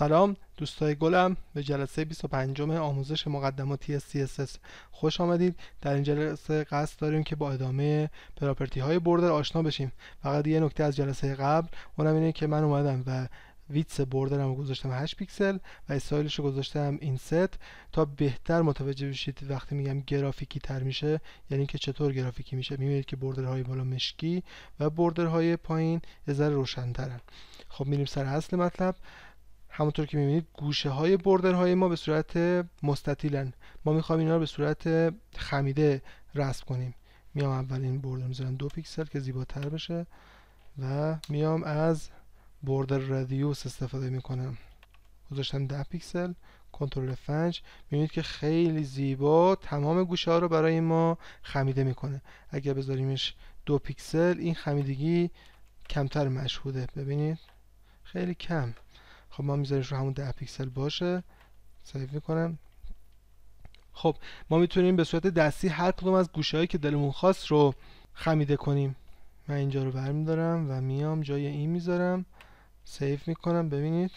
سلام دوستای گلم به جلسه 25 آموزش مقدماتی CSS خوش آمدید در این جلسه قصد داریم که با ادامه پراپرتی های بردر آشنا بشیم فقط یه نکته از جلسه قبل اونم اینه که من اومدم و ویتس بردرم رو گذاشتم 8 پیکسل و استایلش رو گذاشتم این ست تا بهتر متوجه بشید وقتی میگم گرافیکی تر میشه یعنی که چطور گرافیکی میشه میبینید که های بالا مشکی و های پایین یه ذره روشنترن خب میریم سر اصل مطلب همونطور که میبینید گوشه های بردر های ما به صورت مستطیلن ما میخوایم اینا رو به صورت خمیده رسم کنیم میام اول این بردر میذارم دو پیکسل که زیباتر بشه و میام از بردر رادیوس استفاده میکنم گذاشتم ده پیکسل کنترل 5 میبینید که خیلی زیبا تمام گوشه ها رو برای ما خمیده میکنه اگر بذاریمش دو پیکسل این خمیدگی کمتر مشهوده ببینید خیلی کم خب ما میذاریم رو همون 10 پیکسل باشه سیو میکنم خب ما میتونیم به صورت دستی هر کدوم از گوشه هایی که دلمون خواست رو خمیده کنیم من اینجا رو برمیدارم و میام جای این میذارم سیف میکنم ببینید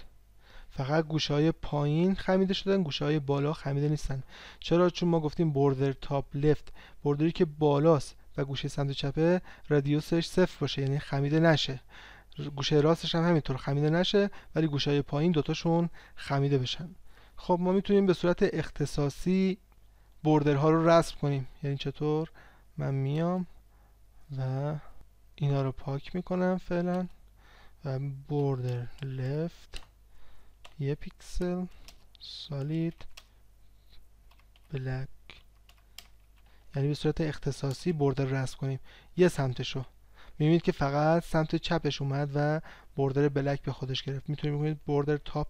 فقط گوشه های پایین خمیده شدن گوشه های بالا خمیده نیستن چرا چون ما گفتیم بردر تاپ لفت بردری که بالاست و گوشه سمت چپه رادیوسش صفر باشه یعنی خمیده نشه گوشه راستش هم همینطور خمیده نشه ولی گوشه های پایین دوتاشون خمیده بشن خب ما میتونیم به صورت اختصاصی ها رو رسم کنیم یعنی چطور من میام و اینا رو پاک میکنم فعلا و بردر لفت یه پیکسل سالید بلک یعنی به صورت اختصاصی بردر رسم کنیم یه سمتشو میبینید که فقط سمت چپش اومد و بردر بلک به خودش گرفت میتونید بکنید بردر تاپ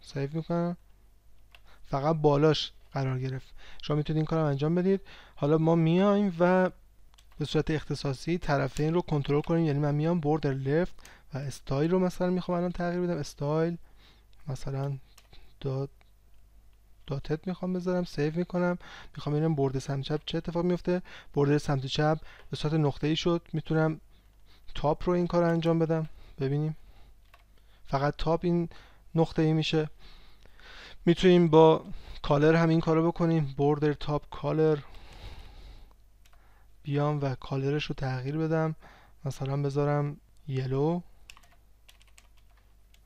سیو میکنم فقط بالاش قرار گرفت شما میتونید این کار انجام بدید حالا ما میایم و به صورت اختصاصی طرفین رو کنترل کنیم یعنی من میام بردر لفت و استایل رو مثلا میخوام الان تغییر بدم استایل مثلا داد داتت میخوام بذارم سیو میکنم میخوام ببینم برده سمت چپ چه اتفاق میفته برده سمت چپ به صورت نقطه ای شد میتونم تاپ رو این کار انجام بدم ببینیم فقط تاپ این نقطه ای میشه میتونیم با کالر هم این کارو بکنیم بردر تاپ کالر بیام و کالرش رو تغییر بدم مثلا بذارم یلو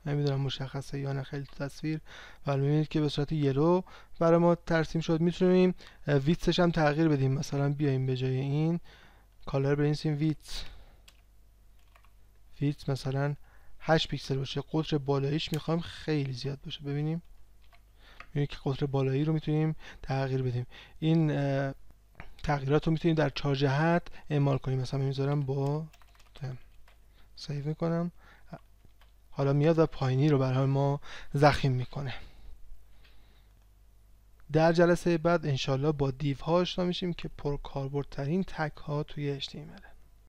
نمیدونم مشخصه یا نه خیلی تصویر ولی میبینید که به صورت یلو برای ما ترسیم شد میتونیم ویتسش هم تغییر بدیم مثلا بیایم به جای این کالر بنویسیم ویت ویت مثلا 8 پیکسل باشه قطر بالاییش میخوایم خیلی زیاد باشه ببینیم میبینید که قطر بالایی رو میتونیم تغییر بدیم این تغییرات رو میتونیم در چهار جهت اعمال کنیم مثلا میذارم با سیو میکنم حالا میاد و پایینی رو برای ما زخیم میکنه در جلسه بعد انشالله با دیوها آشنا میشیم که پرکاربردترین تک ها توی HTML